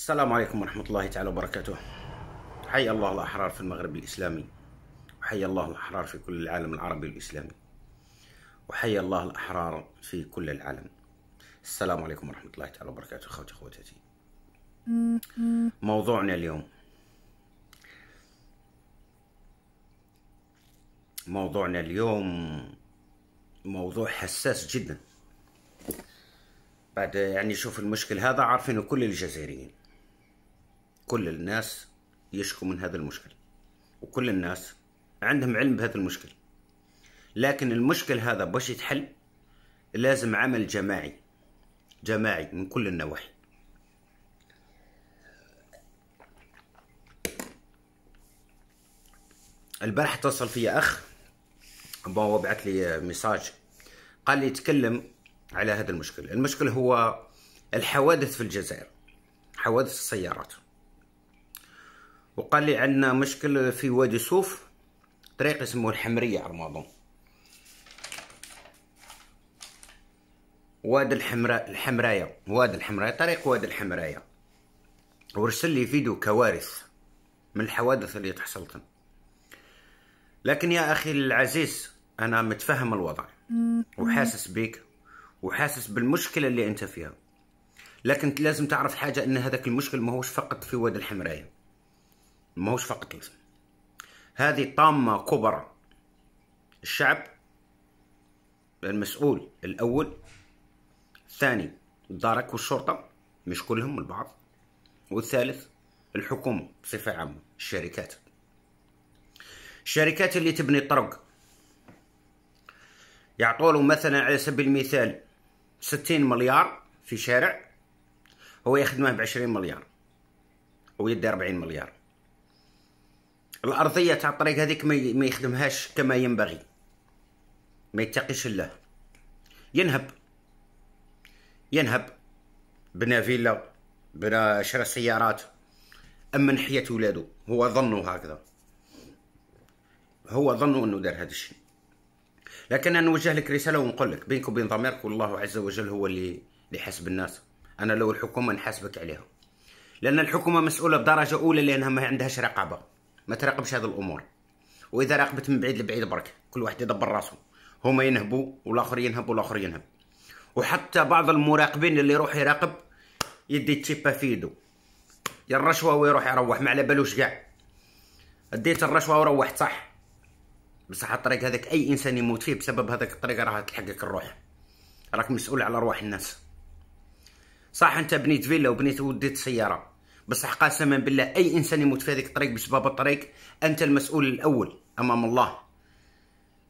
السلام عليكم ورحمة الله تعالى وبركاته حي الله الأحرار في المغرب الإسلامي وحي الله الأحرار في كل العالم العربي الإسلامي وحي الله الأحرار في كل العالم السلام عليكم ورحمة الله تعالى وبركاته أخوتي أخواتاتي موضوعنا اليوم موضوعنا اليوم موضوع حساس جدا بعد يعني شوف المشكل هذا عارفينه كل الجزائريين كل الناس يشكو من هذا المشكل وكل الناس عندهم علم بهذا المشكل لكن المشكل هذا باش يتحل لازم عمل جماعي جماعي من كل النواحي البارح اتصل في اخ هو بعث لي ميساج قال لي تكلم على هذا المشكل المشكل هو الحوادث في الجزائر حوادث السيارات وقال لي عندنا مشكل في وادي صوف طريق اسمه الحمريه رمضان واد الحمراء الحمرايه واد الحمرايه طريق واد الحمرايه ورسل لي فيديو كوارث من الحوادث اللي تحصلت لكن يا اخي العزيز انا متفهم الوضع وحاسس بيك وحاسس بالمشكله اللي انت فيها لكن لازم تعرف حاجه ان هذاك المشكل ماهوش فقط في واد الحمرايه ماهوش فقط الاسم هذه طامة كبرى الشعب المسؤول الأول الثاني الدرك والشرطة مش كلهم البعض والثالث الحكومة بصفة عامة الشركات الشركات اللي تبني الطرق يعطولو مثلا على سبيل المثال ستين مليار في شارع هو يخدمه بعشرين مليار ويدي أربعين مليار الارضيه تاع الطريق هذيك ما يخدمهاش كما ينبغي ما يتقيش الله ينهب ينهب بنا فيلا بنا شرى سيارات اما نحية ولادو هو ظنه هكذا هو ظنه انه دار هذا الشيء لكن انا نوجه لك رساله ونقول لك بينك وبين ضميرك والله عز وجل هو اللي يحاسب الناس انا لو الحكومه نحاسبك عليها لان الحكومه مسؤوله بدرجه اولى لانها ما عندهاش رقابه ما تراقبش هذه الامور واذا راقبت من بعيد لبعيد برك كل واحد يدبر راسه هما ينهبوا والاخر ينهب والاخر ينهب وحتى بعض المراقبين اللي يروح يراقب يدي تشيبا في يدو يا الرشوه ويروح يروح ما على بالوش كاع اديت الرشوه وروحت صح بصح الطريق هذاك اي انسان يموت فيه بسبب هذاك الطريق راه تلحقك الروح راك مسؤول على ارواح الناس صح انت بنيت فيلا وبنيت وديت سياره بصح قسما بالله اي انسان يموت في هذيك الطريق بسبب الطريق انت المسؤول الاول امام الله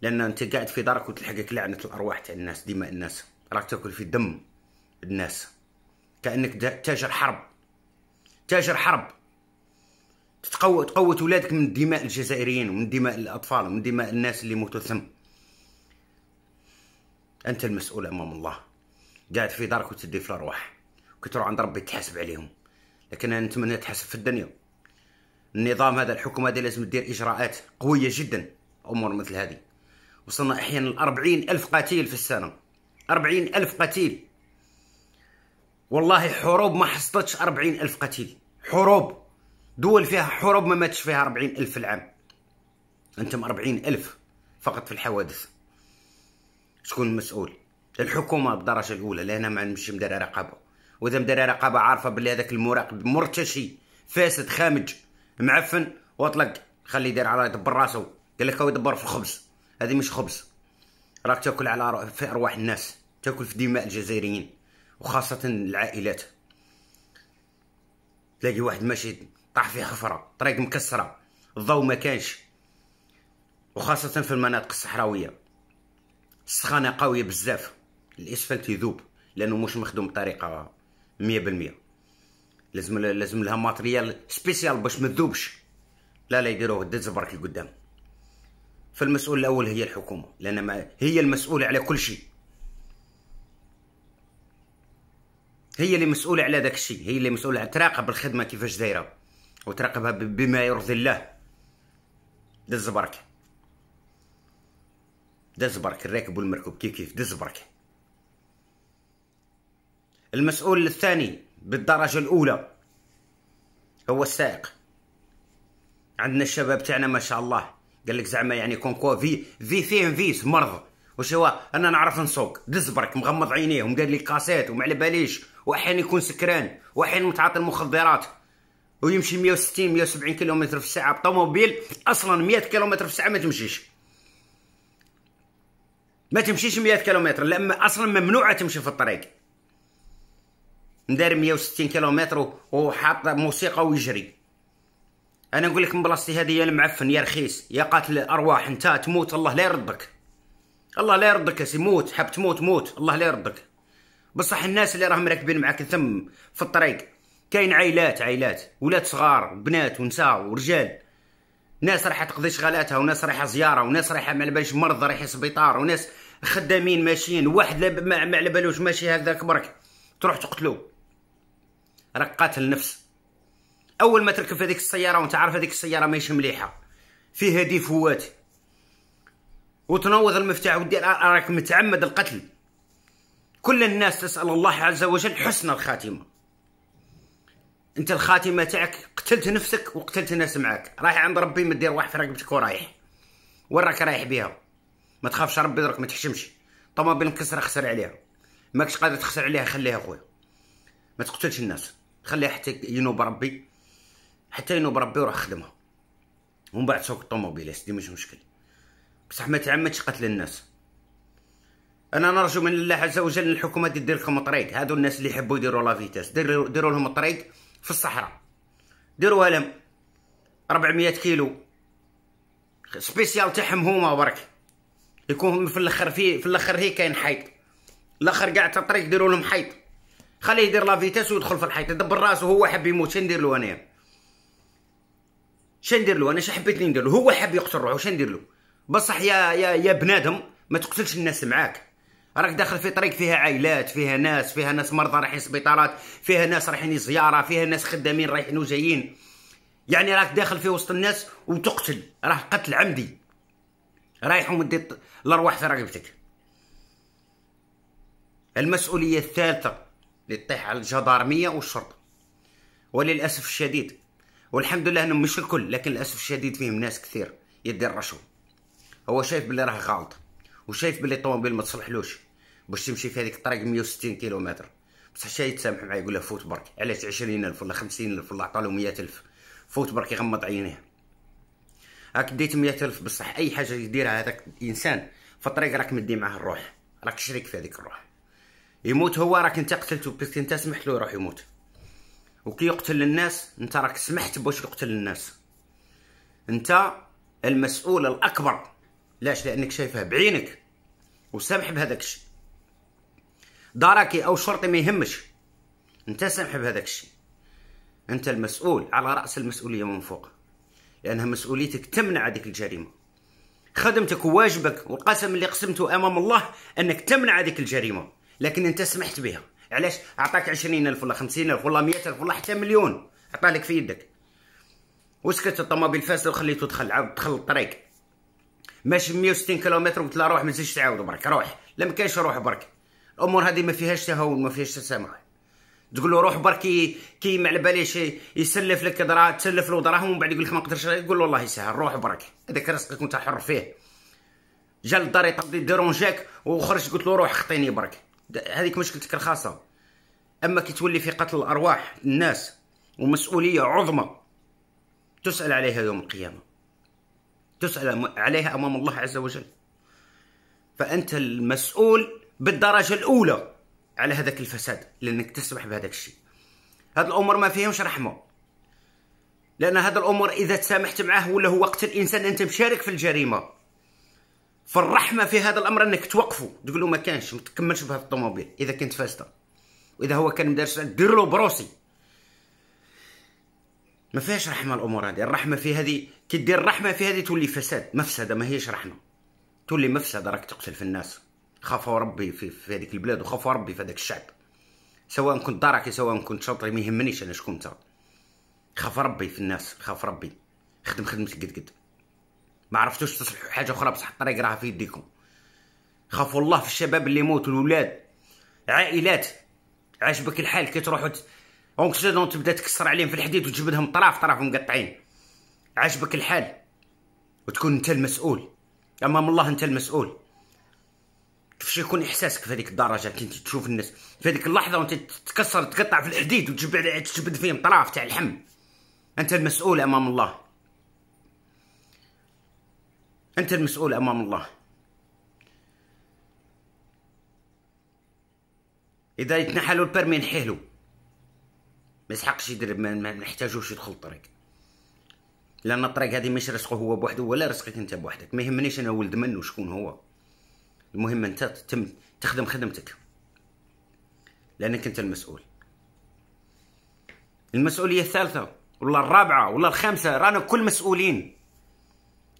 لان انت قاعد في دارك وتلحقك لعنه الارواح تاع الناس دماء الناس راك تاكل في دم الناس كانك تاجر حرب تاجر حرب تقوت تقوت ولادك من دماء الجزائريين ومن دماء الاطفال ومن دماء الناس اللي موتوا ثم انت المسؤول امام الله قاعد في دارك وتدي في الارواح كتروح عند ربي تحاسب عليهم لكن انا نتمنى تحسب في الدنيا النظام هذا الحكومه هذه لازم تدير اجراءات قويه جدا امور مثل هذه وصلنا احيانا ل الف قتيل في السنه 40 الف قتيل والله حروب ما حصلتش 40 الف قتيل حروب دول فيها حروب ما ماتش فيها 40 الف في العام انتم 40 الف فقط في الحوادث شكون المسؤول الحكومه بالدرجه الاولى لانها ما نمشي مدار رقابه واذا مدار رقابه عارفه باللي هذاك المراقب مرتشي فاسد خامج معفن واطلق خلي يدير على يدبر راسو قال لك هو يدبر في الخبز هذه مش خبز راك تاكل على في ارواح الناس تاكل في دماء الجزائريين وخاصه العائلات تلاقي واحد ماشي طاح في حفره طريق مكسره الضوء ما كانش وخاصه في المناطق الصحراويه السخانه قويه بزاف الاسفلت يذوب لانه مش مخدوم بطريقه 100% لازم لازم لها ماتريال سبيسيال باش ما تذوبش لا لا يديروه دز برك القدام فالمسؤول الاول هي الحكومه لان ما هي المسؤوله على كل شيء هي اللي مسؤوله على داك الشيء هي اللي مسؤوله تراقب الخدمه كيفاش دايره وتراقبها بما يرضي الله دز برك دز برك الراكب والمركوب كيف كيف دز برك المسؤول الثاني بالدرجة الأولى هو السائق عندنا الشباب تاعنا ما شاء الله قال لك زعما يعني كونكو في في في فيس مرض واش هو انا نعرف نسوق دز برك مغمض عينيه ومقال لي كاسات وما على باليش واحيانا يكون سكران واحيانا متعاطي المخدرات ويمشي 160 170 كيلومتر في الساعه بطوموبيل اصلا 100 كيلومتر في الساعه ما تمشيش ما تمشيش 100 كيلومتر لان اصلا ممنوعه تمشي في الطريق مدار 160 كيلومتر وحاط موسيقى ويجري انا نقول لك من بلاصتي هذه يا المعفن يا رخيص يا قاتل الارواح انت تموت الله لا يردك الله لا يردك يا موت حاب تموت موت الله لا يردك بصح الناس اللي راهم راكبين معاك ثم في الطريق كاين عائلات عائلات ولاد صغار وبنات ونساء ورجال ناس رايحه تقضي شغالاتها وناس رايحه زياره وناس رايحه ما على مرض رايح سبيطار وناس خدامين ماشيين واحد ما على بالوش ماشي هكذاك برك تروح تقتلو راك قاتل نفس اول ما تركب في هذيك السياره وانت عارف هذيك السياره ماهيش مليحه فيها ديفوات وتنوض المفتاح ودير راك متعمد القتل كل الناس تسال الله عز وجل حسن الخاتمه انت الخاتمه تاعك قتلت نفسك وقتلت الناس معاك رايح عند ربي ما دير واحد في رقبتك ورايح وراك رايح بها ما تخافش ربي درك ما تحشمش طوموبيل مكسره خسر عليها ماكش قادر تخسر عليها خليها خويا ما تقتلش الناس خليها حتى ينوب ربي حتى ينوب ربي وراح خدمها ومن بعد سوق الطوموبيل اسيدي ماشي مشكل بصح ما تعمدش قتل الناس انا نرجو من الله عز وجل الحكومه دير لكم طريق هادو الناس اللي يحبوا يديروا لا فيتاس ديروا لهم طريق في الصحراء ديروها لهم 400 كيلو سبيسيال تاعهم هما برك يكون في الاخر في في الاخر هي كاين حيط الاخر كاع تاع الطريق ديروا لهم حيط خليه يدير لا فيتاس ويدخل في الحيط يدبر راسو هو حاب يموت شندير له انايا شندير له انا شحبيت لي ندير له هو حاب يقتل روحو شندير له بصح يا يا يا بنادم ما تقتلش الناس معاك راك داخل في طريق فيها عائلات فيها ناس فيها ناس مرضى رايحين سبيطارات فيها ناس رايحين زياره فيها ناس خدامين رايحين وجايين يعني راك داخل في وسط الناس وتقتل راه قتل عمدي رايح ومدي الارواح في رقبتك المسؤوليه الثالثه اللي تطيح على الجدارميه والشرطه وللاسف الشديد والحمد لله انه مش الكل لكن للاسف الشديد فيهم ناس كثير يدير الرشوة هو شايف بلي راه غلط وشايف بلي الطوموبيل ما تصلحلوش باش تمشي في هذيك الطريق 160 كيلومتر بصح شاي يتسامح معايا يقول له فوت برك علاش 20000 ولا 50000 ولا عطالو 100000 فوت برك يغمض عينيه راك ديت 100000 بصح اي حاجه يديرها هذاك الانسان في الطريق راك مدي معاه الروح راك شريك في هذيك الروح يموت هو راك انت قتلته بس انت سمحت له يروح يموت وكي يقتل الناس انت راك سمحت باش يقتل الناس انت المسؤول الاكبر لاش لانك شايفها بعينك وسامح بهذاك الشيء داركي او شرطي ما يهمش انت سامح بهذاك الشيء انت المسؤول على راس المسؤوليه من فوق لانها مسؤوليتك تمنع هذيك الجريمه خدمتك وواجبك والقسم اللي قسمته امام الله انك تمنع هذيك الجريمه لكن انت سمحت بها علاش عطاك 20000 ولا 50000 ولا 100000 ولا حتى مليون عطالك في يدك وسكت الطوموبيل فاسد وخليته دخل عاود دخل الطريق ماشي 160 كيلومتر قلت له روح ما تزيدش تعاود برك روح لا ما كاينش روح برك الامور هذه ما فيهاش تهاون ما فيهاش تسامح تقول له روح برك كي ما على باليش يسلف لك دراهم تسلف له دراهم ومن بعد يقول لك ما نقدرش يقول له الله يسهل روح برك هذاك رزقك وانت حر فيه جا للدار يطلب ديرونجاك وخرج قلت له روح خطيني برك هذيك مشكلتك الخاصه اما كي تولي في قتل الارواح الناس ومسؤوليه عظمى تسال عليها يوم القيامه تسال عليها امام الله عز وجل فانت المسؤول بالدرجه الاولى على هذاك الفساد لانك تسمح بهذاك الشيء هاد الامور ما فيهمش رحمه لان هاد الامور اذا تسامحت معاه ولا هو قتل الإنسان انت مشارك في الجريمه فالرحمه في هذا الامر انك توقفوا تقول له ما كانش ما تكملش بهذا الطوموبيل اذا كنت فاسده واذا هو كان مدارس دير له بروسي ما فيهاش رحمه الامور هذه الرحمه في هذه كي دير الرحمه في هذه تولي فساد مفسده ما هيش رحمه تولي مفسده راك تقتل في الناس خافوا ربي في, في هذيك البلاد وخافوا ربي في هذاك الشعب سواء كنت دراكي سواء كنت شاطري ما يهمنيش انا شكون انت خاف ربي في الناس خاف ربي خدم خدمتك قد قد ما عرفتوش تصلحوا حاجه اخرى بصح الطريق راها في يديكم خافوا الله في الشباب اللي يموتوا الولاد عائلات عاجبك الحال كي تروحوا ت... اونكسيدون تبدا تكسر عليهم في الحديد وتجبدهم طراف طراف مقطعين عاجبك الحال وتكون انت المسؤول امام الله انت المسؤول كيفاش يكون احساسك في هذيك الدرجه كي تشوف الناس في هذيك اللحظه وانت تكسر تقطع في الحديد وتجبد تجبد فيهم طراف تاع اللحم انت المسؤول امام الله أنت المسؤول أمام الله إذا يتنحلوا البرمي ينحلوا ما يسحقش يدير ما نحتاجوش يدخل الطريق لأن الطريق هذه مش رزقه هو بوحده ولا رزقك أنت بوحدك ما يهمنيش أنا ولد من شكون هو المهم أنت تتم تخدم خدمتك لأنك أنت المسؤول المسؤولية الثالثة ولا الرابعة ولا الخامسة رانا كل مسؤولين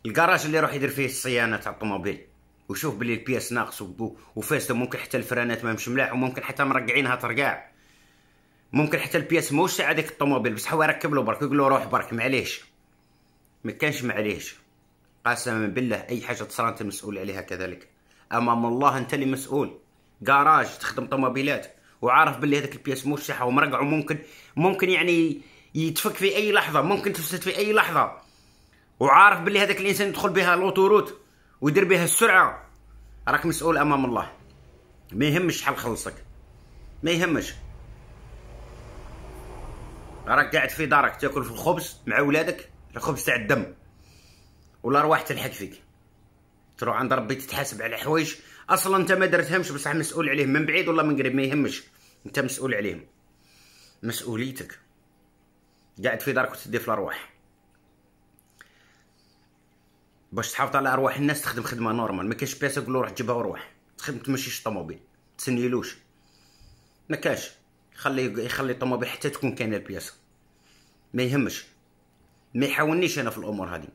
الكراج اللي يروح يدير فيه الصيانه تاع الطوموبيل وشوف بلي البياس ناقص وفاسده ممكن حتى الفرانات ما مش ملاح وممكن حتى مرقعينها ترقاع ممكن حتى البياس موش تاع هذيك الطوموبيل بصح هو يركب له برك يقول له روح برك معليش ما كانش معليش قسما بالله اي حاجه تصرا انت مسؤول عليها كذلك امام الله انت اللي مسؤول كراج تخدم طوموبيلات وعارف بلي هذاك البياس موش تاعها ومرقع وممكن ممكن يعني يتفك في اي لحظه ممكن تفسد في اي لحظه وعارف باللي هذاك الانسان يدخل بها لوطوروت ويدير بها السرعه راك مسؤول امام الله ما يهمش شحال خلصك ما يهمش راك قاعد في دارك تاكل في الخبز مع ولادك الخبز تاع الدم ولا رواح تلحق فيك تروح عند ربي تتحاسب على حوايج اصلا انت ما درتهمش بصح مسؤول عليهم من بعيد ولا من قريب ما يهمش انت مسؤول عليهم مسؤوليتك قاعد في دارك وتدي في الارواح باش تحافظ على ارواح الناس تخدم خدمه نورمال ما كاينش بيسا تقول روح جيبها وروح تخدم تمشيش الطوموبيل تسنيلوش ما كاش يخلي يخلي الطوموبيل حتى تكون كاينه البياسه ما يهمش ما يحاولنيش انا في الامور هذه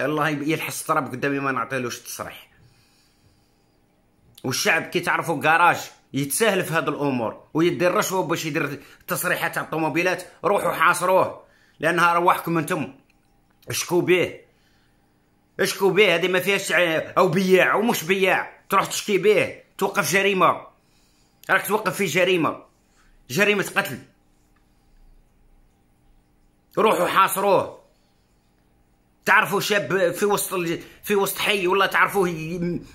الله يلحس التراب قدامي ما نعطيلوش التصريح والشعب كي تعرفوا كراج يتساهل في هذه الامور ويدي الرشوه باش يدير تصريحات على الطوموبيلات روحوا حاصروه لانها ارواحكم انتم اشكو به اشكو بيه هذه ما فيهاش او بياع ومش بياع تروح تشكي بيه توقف جريمه راك توقف في جريمه جريمه قتل روحوا حاصروه تعرفوا شاب في وسط في وسط حي والله تعرفوه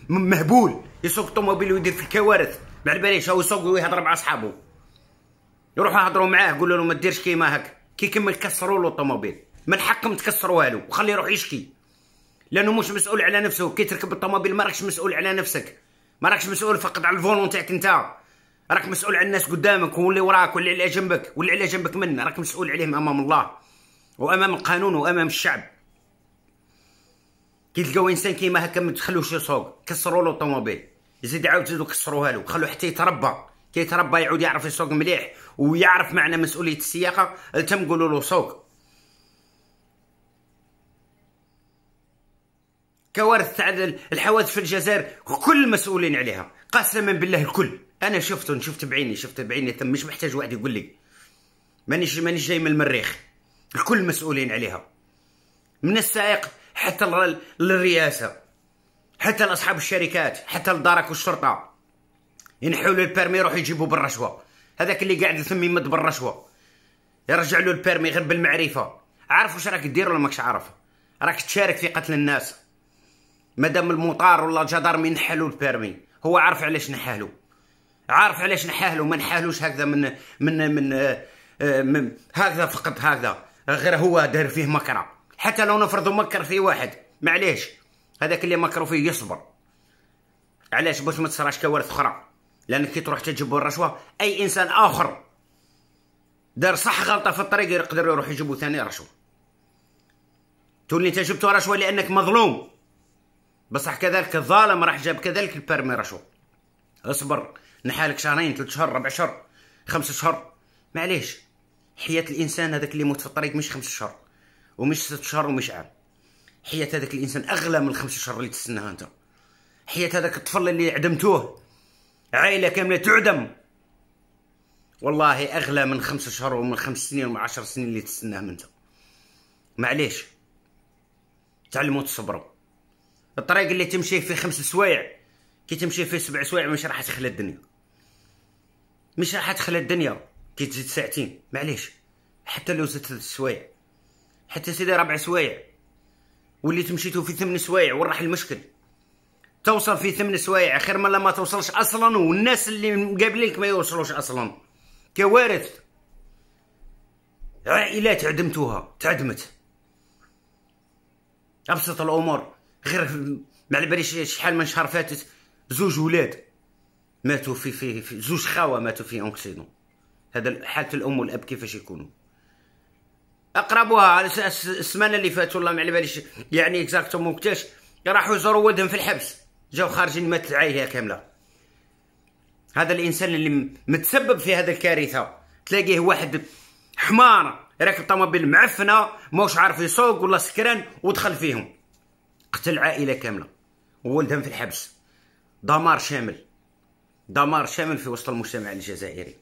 مهبول يسوق الطوموبيل ويدير في الكوارث ما على هو يسوق ويهضر مع اصحابه يروحوا يهضروا معاه قولوا له ما ديرش كيما هكا كي كمل كسروا له الطوموبيل من حقهم تكسروا له وخليه يروح يشكي لانه مش مسؤول على نفسه كي تركب الطوموبيل ما راكش مسؤول على نفسك ما راكش مسؤول فقط على الفولون تاعك انت راك مسؤول على الناس قدامك واللي وراك واللي على جنبك واللي على جنبك من راك مسؤول عليهم امام الله وامام القانون وامام الشعب كي تلقاو انسان كيما هكا ما تخلوش يسوق كسروا له الطوموبيل زيد عاود زيدو كسروها له خلوه حتى يتربى كي يتربى يعود يعرف يسوق مليح ويعرف معنى مسؤوليه السياقه تم قولوا له سوق كوارث تاع الحوادث في الجزائر كل المسؤولين عليها قسما بالله الكل انا شفتهم شفت بعيني شفت بعيني تم مش محتاج واحد يقول لي مانيش مانيش جاي من المريخ الكل مسؤولين عليها من السائق حتى للرئاسه حتى لاصحاب الشركات حتى لدارك والشرطه ينحوا له البيرمي يروحوا يجيبوا بالرشوه هذاك اللي قاعد ثم يمد بالرشوه يرجع له البيرمي غير بالمعرفه عارف واش راك دير ولا ماكش عارف راك تشارك في قتل الناس مادام المطار ولا الجدار من نحالو البيرمي هو عارف علاش نحالو عارف علاش نحالو ما نحالوش هكذا من من من, آه،, آه من هذا فقط هذا غير هو دار فيه مكره حتى لو نفرضوا مكر في واحد معليش هذاك اللي مكروا فيه يصبر علاش باش ما تصراش كوارث اخرى لانك كي تروح تجيب الرشوه اي انسان اخر دار صح غلطه في الطريق يقدر يروح يجيبو ثاني رشوه تولي انت جبتو رشوه لانك مظلوم بصح كذلك الظالم راح جاب كذلك البيرمي راشو اصبر نحالك شهرين ثلاث شهر ربع شهر خمس شهر معليش حياة الإنسان هذاك اللي يموت في الطريق مش خمس شهور ومش ست شهور ومش عام حياة هذاك الإنسان أغلى من الخمس شهور اللي تستناها أنت حياة هذاك الطفل اللي عدمتوه عائلة كاملة تعدم والله أغلى من خمس شهور ومن خمس سنين ومن عشر سنين اللي تستناهم أنت معليش تعلموا تصبروا الطريق اللي تمشي فيه خمس سوايع كي تمشي فيه سبع سوايع مش راح تخلى الدنيا مش راح تخلى الدنيا كي تزيد ساعتين معليش حتى لو زدت ثلاث سوايع حتى سيدي ربع سوايع واللي تمشيتو في ثمن سوايع وين راح المشكل توصل في ثمن سوايع خير من لما توصلش اصلا والناس اللي مقابلينك ما يوصلوش اصلا كوارث عائلات عدمتوها تعدمت ابسط الامور غير ما على باليش شحال من شهر فاتت زوج ولاد ماتوا في في, في زوج خاوه ماتوا في اونكسيدون هذا حاله الام والاب كيفاش يكونوا اقربها السمانه اللي فاتت والله ما على باليش يعني اكزاكتومون كتاش راحوا يزوروا ولدهم في الحبس جاو خارجين مات العائله كامله هذا الانسان اللي متسبب في هذه الكارثه تلاقيه واحد حمار راكب طوموبيل معفنه موش عارف يسوق ولا سكران ودخل فيهم قتل عائله كامله وولدهم في الحبس دمار شامل دمار شامل في وسط المجتمع الجزائري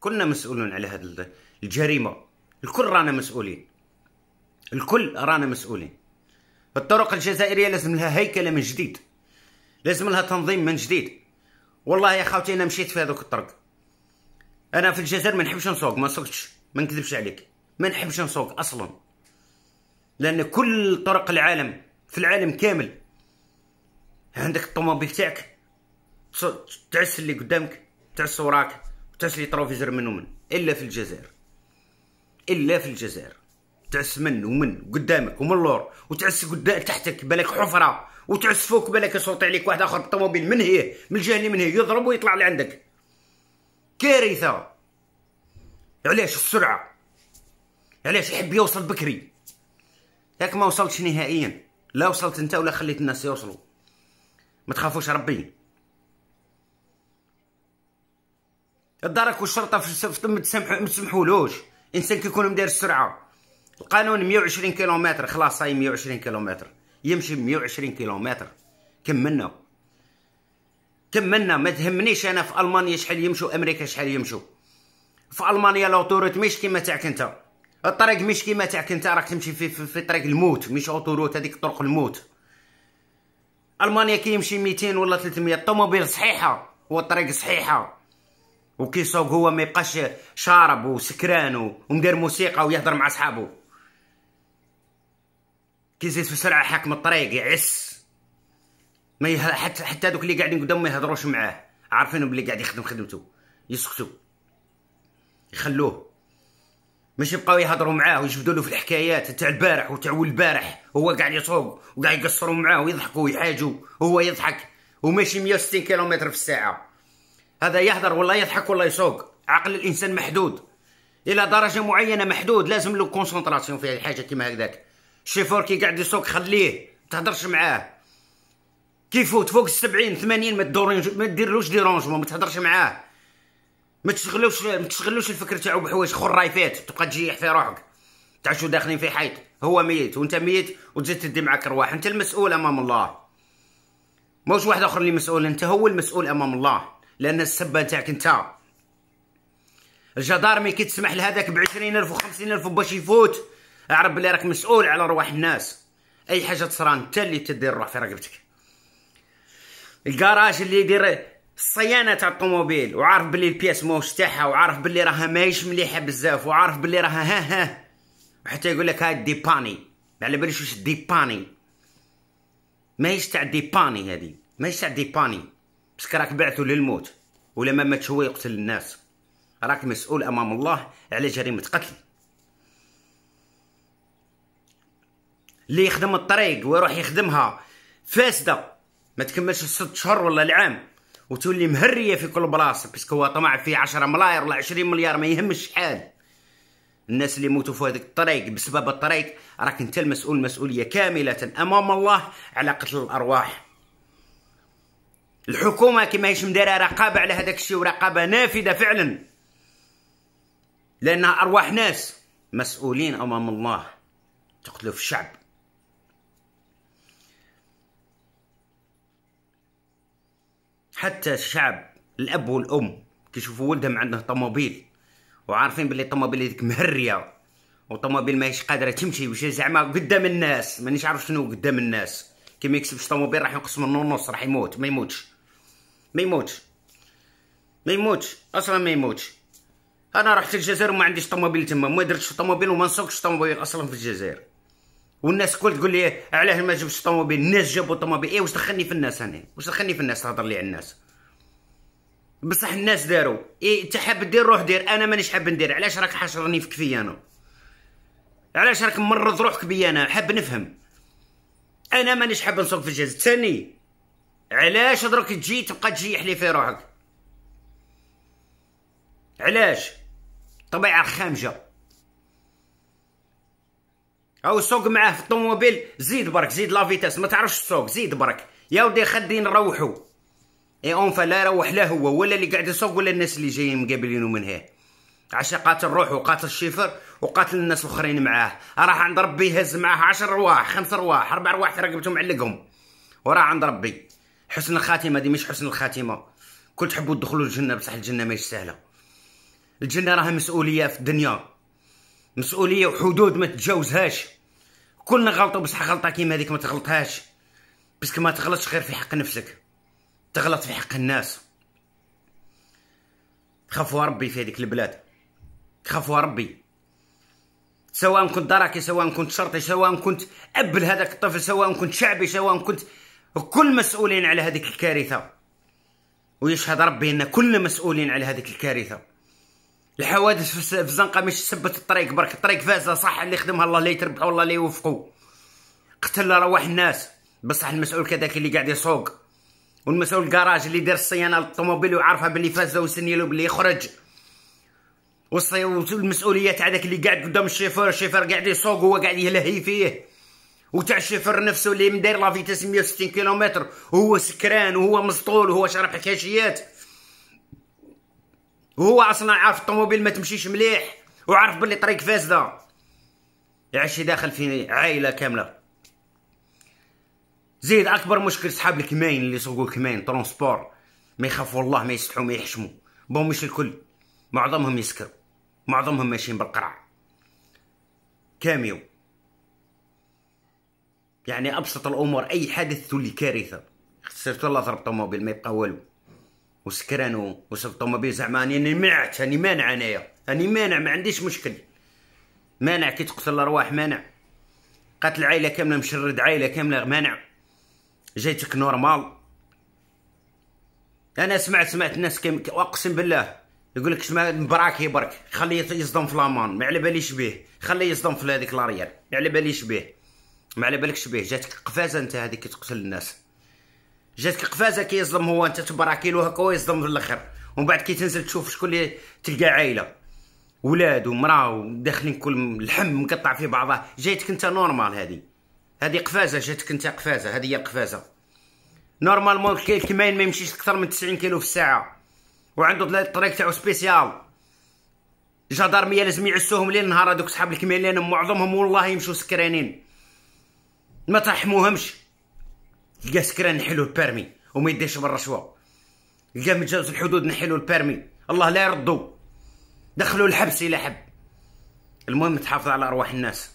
كلنا مسؤولون على هذه الجريمه الكل رانا مسؤولين الكل رانا مسؤولين الطرق الجزائريه لازم لها هيكله من جديد لازم لها تنظيم من جديد والله يا خاوتي انا مشيت في هذوك الطرق انا في الجزائر ما نحبش نسوق ما نسوقش ما نكذبش عليك ما نحبش نسوق اصلا لان كل طرق العالم في العالم كامل عندك الطوموبيل تاعك تعس اللي قدامك تعس وراك تعس لي تروفيزر من ومن الا في الجزائر الا في الجزائر تعس من ومن قدامك ومن اللور وتعس قدام تحتك بالك حفره وتعس فوق بالك يصوت عليك واحد اخر بالطوموبيل من هي من الجهه اللي من هي يضرب ويطلع لعندك كارثه علاش السرعه علاش يحب يوصل بكري ياك ما وصلتش نهائيا لا وصلت انت ولا خليت الناس يوصلوا ما تخافوش ربي الدرك والشرطه في ما تسمحولوش انسان كيكون مدير السرعه القانون 120 كيلومتر خلاص هاي 120 كيلومتر يمشي 120 كيلومتر كملنا كملنا ما تهمنيش انا في المانيا شحال يمشوا امريكا شحال يمشوا في المانيا طورت مش كيما تاعك انت الطريق مش كيما تاعك انت راك تمشي في, في, في طريق الموت مش اوتوروت هذيك طرق الموت المانيا كي يمشي 200 ولا 300 الطوموبيل صحيحه والطريق صحيحه وكي وكيسوق هو ما يبقاش شارب وسكران ومدير موسيقى ويهضر مع كي يزيد في سرعه حاكم الطريق يعس ما يه... حتى حتى دوك اللي قاعدين قدام ما يهضروش معاه عارفينهم بلي قاعد يخدم خدمته يسكتوا يخلوه ماشي بقاو يهضروا معاه ويجبدوا له في الحكايات تاع البارح وتاع البارح هو قاعد يصوب وقاعد يقصروا معاه ويضحكوا ويحاجوا وهو يضحك وماشي 160 كيلومتر في الساعه هذا يهضر والله يضحك والله يسوق عقل الانسان محدود الى درجه معينه محدود لازم له كونسنتراسيون في الحاجه كيما هكذاك الشيفور كي قاعد يسوق خليه تهضرش معاه كيفوت فوق السبعين ثمانين ما تدورين ما ديرلوش ديرونجمون ما تهضرش معاه ما تشغلوش ما تشغلوش الفكر تاعو بحوايج خرايفات تبقى تجيح في روحك شو داخلين في حيط هو ميت وانت ميت وتزيد تدي معاك رواح انت المسؤول امام الله موش واحد اخر اللي مسؤول انت هو المسؤول امام الله لان السبه تاعك انت الجدارمي كي تسمح لهذاك ب 20000 و 50000 باش يفوت اعرف بلي راك مسؤول على رواح الناس اي حاجه تصرى انت اللي تدير روح في رقبتك الكراج اللي يدير صيانه تاع الطوموبيل وعارف بلي البياس ماهوش تاعها وعارف بلي راها ماهيش مليحه بزاف وعارف بلي راها ها ها وحتى يقول لك هاي ديباني ما على باليش واش ديباني ماهيش تاع ديباني هادي ماهيش تاع ديباني باسكو راك بعتو للموت ولا ما ماتش هو يقتل الناس راك مسؤول امام الله على جريمه قتل اللي يخدم الطريق ويروح يخدمها فاسده ما تكملش ست شهور ولا العام وتولي مهريه في كل بلاصه باسكو هو طمع فيه 10 ملاير ولا 20 مليار ما يهمش شحال الناس اللي يموتوا في هذيك الطريق بسبب الطريق راك انت المسؤول مسؤوليه كامله امام الله على قتل الارواح الحكومه كما هيش مدايره رقابه على هذاك الشيء ورقابه نافذه فعلا لانها ارواح ناس مسؤولين امام الله تقتلوا في الشعب حتى الشعب الاب والام كيشوفوا ولدهم عنده طوموبيل وعارفين باللي الطوموبيل هذيك مهريه وطوموبيل ماهيش قادره تمشي وش زعما قدام الناس مانيش عارف شنو قدام الناس كي ما يكسبش طوموبيل راح ينقص منه ونص راح يموت ما يموتش ما يموتش ما يموتش اصلا ما يموتش انا رحت الجزائر وما عنديش طوموبيل تما ما درتش طوموبيل وما نسوقش طوموبيل اصلا في الجزائر والناس الكل تقول لي علاه ما جبتش طوموبيل الناس جابوا طوموبيل ايه واش دخلني في الناس انا واش دخلني في الناس تهضر لي على الناس بصح الناس داروا ايه انت حاب دير روح دير انا مانيش حاب ندير علاش راك حاشرني في كفي انا علاش راك مرض روحك بيا انا حاب نفهم انا مانيش حاب نصب في الجهاز ثاني علاش درك تجي تبقى تجيح لي في روحك علاش طبيعه خامجه او سوق معاه في الطوموبيل زيد برك زيد لافيتاس ما تعرفش السوق زيد برك يا ودي خدين نروحو اي اونفا لا روح لا هو ولا اللي قاعد يسوق ولا الناس اللي جايين مقابلينو من هنا عشان قاتل روحو قاتل الشيفر وقاتل الناس الاخرين معاه راح عند ربي يهز معاه عشر رواح خمس رواح اربع رواح في رقبته معلقهم وراه عند ربي حسن الخاتمه دي مش حسن الخاتمه كل تحبوا تدخلوا الجنه بصح الجنه ماهيش سهله الجنه راها مسؤوليه في الدنيا مسؤوليه وحدود ما تتجاوزهاش كلنا غلطوا بصح غلطه كيما هذيك ما تغلطهاش بس ما تغلطش غير في حق نفسك تغلط في حق الناس خافوا ربي في هذيك البلاد خافوا ربي سواء كنت دراكي سواء كنت شرطي سواء كنت اب لهذاك الطفل سواء كنت شعبي سواء كنت كل مسؤولين على هذيك الكارثه ويشهد ربي ان كلنا مسؤولين على هذيك الكارثه الحوادث في الزنقه مش سبت الطريق برك الطريق فازه صح اللي خدمها الله لا يتربحوا الله لا يوفقه قتل رواح الناس بصح المسؤول كذاك اللي قاعد يسوق والمسؤول الكراج اللي دار الصيانه للطوموبيل وعارفها باللي فازه وسنيلو باللي يخرج والمسؤوليه تاع ذاك اللي قاعد قدام الشيفور الشيفور قاعد يسوق وهو قاعد يلهي فيه وتاع الشيفور نفسه اللي مداير لافيتاس 160 كيلومتر وهو سكران وهو مسطول وهو شارب حكاشيات وهو اصلا عارف الطوموبيل ما تمشيش مليح وعارف باللي طريق فاسده يعيش داخل في عائله كامله زيد اكبر مشكل صحاب الكماين اللي يسوقوا الكماين ترونسبور ما يخافوا الله ما يستحوا ما يحشموا بون مش الكل معظمهم يسكر معظمهم ماشيين بالقرع كاميو يعني ابسط الامور اي حادث تولي كارثه خسرت الله ضرب طوموبيل ما يبقى والو وسكران وصبطوا بيه زعما راني يعني منعت راني مانع انايا راني يعني مانع ما عنديش مشكل مانع كي تقتل الارواح مانع قتل عائله كامله مشرد عائله كامله مانع جيتك نورمال انا سمعت سمعت الناس كم اقسم بالله يقول لك اسمع براكي برك خليه يصدم في لامان ما على باليش به خليه يصدم في هذيك لاريال ما على باليش به ما على بالكش به جاتك قفازه انت هذيك تقتل الناس جاتك قفازه كيظلم هو انت تبراكيلو هكا ويظلم في الاخر ومن بعد كي تنزل تشوف شكون اللي تلقى عائله ولاد ومراه وداخلين كل الحم مقطع في بعضه جيتك انت نورمال هذه هذه قفازه جاتك انت قفازه هذه هي قفازه نورمالمون كاين كيماين ما يمشيش اكثر من 90 كيلو في الساعه وعنده الطريق تاعو سبيسيال جدارميه لازم يعسوهم ليل نهار هذوك صحاب لان معظمهم والله يمشوا سكرانين ما تحموهمش لقى سكران نحيلو البيرمي وما يديش بالرشوه لقى متجاوز الحدود نحيلو البيرمي الله لا يردو دخلوا الحبس الى حب المهم تحافظ على ارواح الناس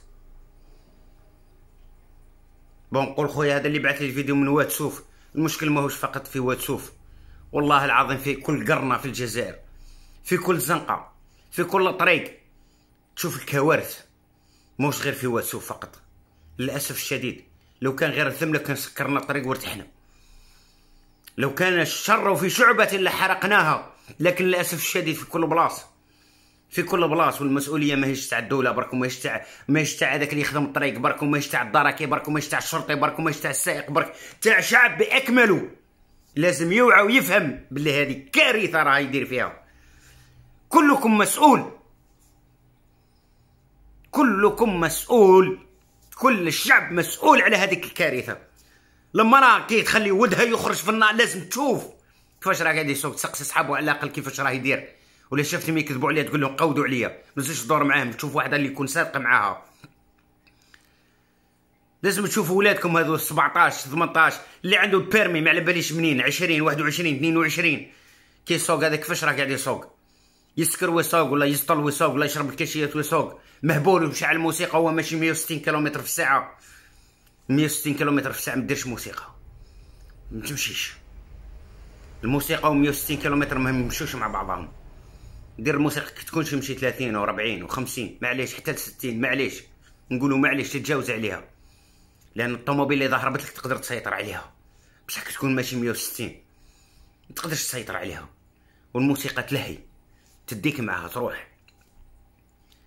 بون قول خويا هذا اللي بعث لي الفيديو من واتسوف المشكل ماهوش فقط في واتسوف والله العظيم في كل قرنه في الجزائر في كل زنقه في كل طريق تشوف الكوارث موش غير في واتسوف فقط للاسف الشديد لو كان غير الذم لكان سكرنا الطريق وارتحنا لو كان الشر في شعبه لحرقناها لكن للاسف الشديد في كل بلاصه في كل بلاص والمسؤوليه ماهيش تاع الدوله برك هيش تاع ماهيش تاع هذاك اللي يخدم الطريق برك هيش تاع الدراكي برك هيش تاع الشرطي برك هيش تاع السائق برك تاع شعب باكمله لازم يوعى ويفهم باللي هذه كارثه راه يدير فيها كلكم مسؤول كلكم مسؤول كل الشعب مسؤول على هذيك الكارثه لما راه كي تخلي ولدها يخرج في النار لازم تشوف كيفاش راه قاعد يسوق تسقسي صحابو على الاقل كيفاش راه يدير ولا شافتهم يكذبوا عليها تقول لهم قودوا عليا ما تزيدش تدور معاهم تشوف واحد اللي يكون سارق معاها لازم تشوفوا ولادكم هذو 17 18 اللي عنده البيرمي ما على باليش منين 20 21 22 كيسوق هذا كيفاش راه قاعد يسوق يسكر ويسوق ولا يسطل ويسوق ولا يشرب الكاشيات ويسوق مهبول ومشعل الموسيقى هو ماشي 160 كيلومتر في الساعه 160 كيلومتر في الساعه ما ديرش موسيقى ما تمشيش الموسيقى و 160 كيلومتر ما يمشوش مع بعضهم دير الموسيقى تكونش مشي 30 و 40 و 50 معليش حتى ل 60 معليش نقولوا معليش تتجاوز عليها لان الطوموبيل اللي ظهربت لك تقدر تسيطر عليها بصح تكون ماشي 160 ما تقدرش تسيطر عليها والموسيقى تلهي تديك معها تروح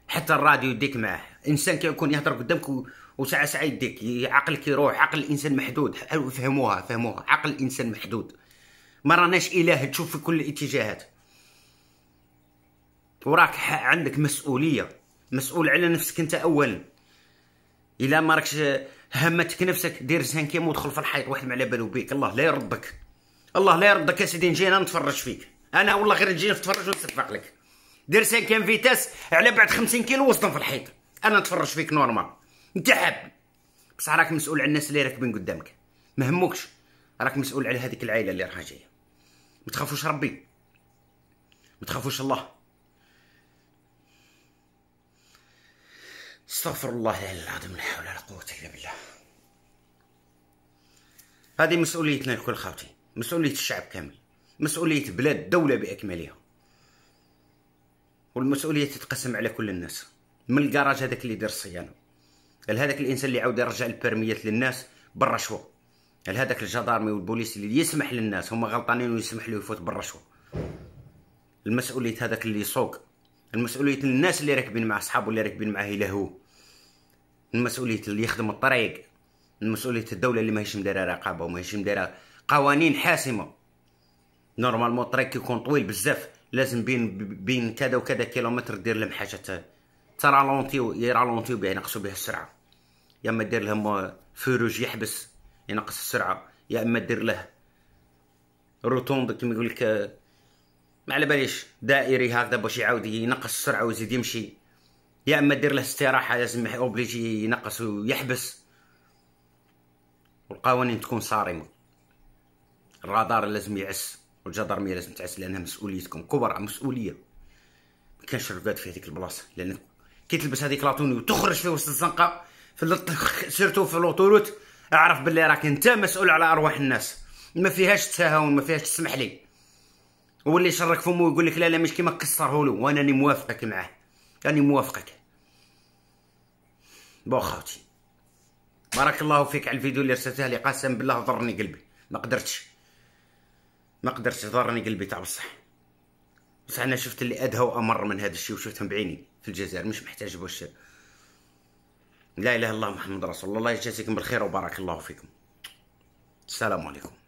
حتى الراديو يديك معاه انسان يكون يهضر قدامك وساعه ساعه يديك عقلك يروح عقل الانسان محدود فهموها فهموها عقل الانسان محدود ما راناش اله تشوف في كل الاتجاهات وراك عندك مسؤوليه مسؤول على نفسك انت اولا الا ما راكش همتك نفسك دير زانكيم ودخل في الحيط واحد ما على بالو بيك الله لا يردك الله لا يردك يا سيدي نجينا نتفرج فيك انا والله غير نجي نتفرج ونسفق لك دير كان فيتاس على بعد 50 كيلو وصلنا في الحيط انا نتفرج فيك نورمال انت حاب بصح راك مسؤول على الناس اللي راكبين قدامك ما همكش راك مسؤول على هذيك العائله اللي راها جايه ما تخافوش ربي ما تخافوش الله استغفر الله العظيم لا حول ولا قوه الا بالله هذه مسؤوليتنا الكل خاوتي مسؤوليه الشعب كامل مسؤوليه بلاد دوله باكملها والمسؤوليه تتقسم على كل الناس من الكراج هذاك اللي يدير الصيانه هل هذاك الانسان اللي عاود يرجع البرميات للناس بالرشوه هل هذاك الجدارمي والبوليس اللي يسمح للناس هما غلطانين ويسمح له يفوت بالرشوه المسؤوليه هذاك اللي يسوق المسؤوليه الناس اللي راكبين مع اصحابه اللي راكبين معاه هو المسؤوليه اللي يخدم الطريق المسؤوليه الدوله اللي ماهيش مدارة رقابه وماهيش مدارة قوانين حاسمه نورمالمون الطريق كيكون طويل بزاف لازم بين بين كذا وكذا كيلومتر دير لهم حاجه ترالونتيو يرالونتيو بها ينقصوا بها السرعه يا اما دير لهم فيروج يحبس ينقص السرعه يا اما دير له روتوند كيما يقول لك ما على باليش دائري هكذا باش يعاود ينقص السرعه ويزيد يمشي يا اما دير له استراحه لازم اوبليجي ينقص ويحبس والقوانين تكون صارمه الرادار لازم يعس والجدرميه لازم تعس لانها مسؤوليتكم كبرى مسؤوليه ما كانش في هذيك البلاصه لان كي تلبس هذيك لاطوني وتخرج في وسط الزنقه في سيرتو في لوطوروت اعرف باللي راك انت مسؤول على ارواح الناس ما فيهاش تهاون ما فيهاش تسمح لي واللي يشرك فمو ويقول لك لا لا مش كيما كسره له وانا راني موافقك معاه راني موافقك بو خاوتي بارك الله فيك على الفيديو اللي رسلته لي قسم بالله ضرني قلبي ما قدرتش ما قدرتش ضرني قلبي تاع بصح بصح انا شفت اللي ادهى وامر من هذا الشيء وشفتهم بعيني في الجزائر مش محتاج بوش لا اله الا الله محمد رسول الله الله يجازيكم بالخير وبارك الله فيكم السلام عليكم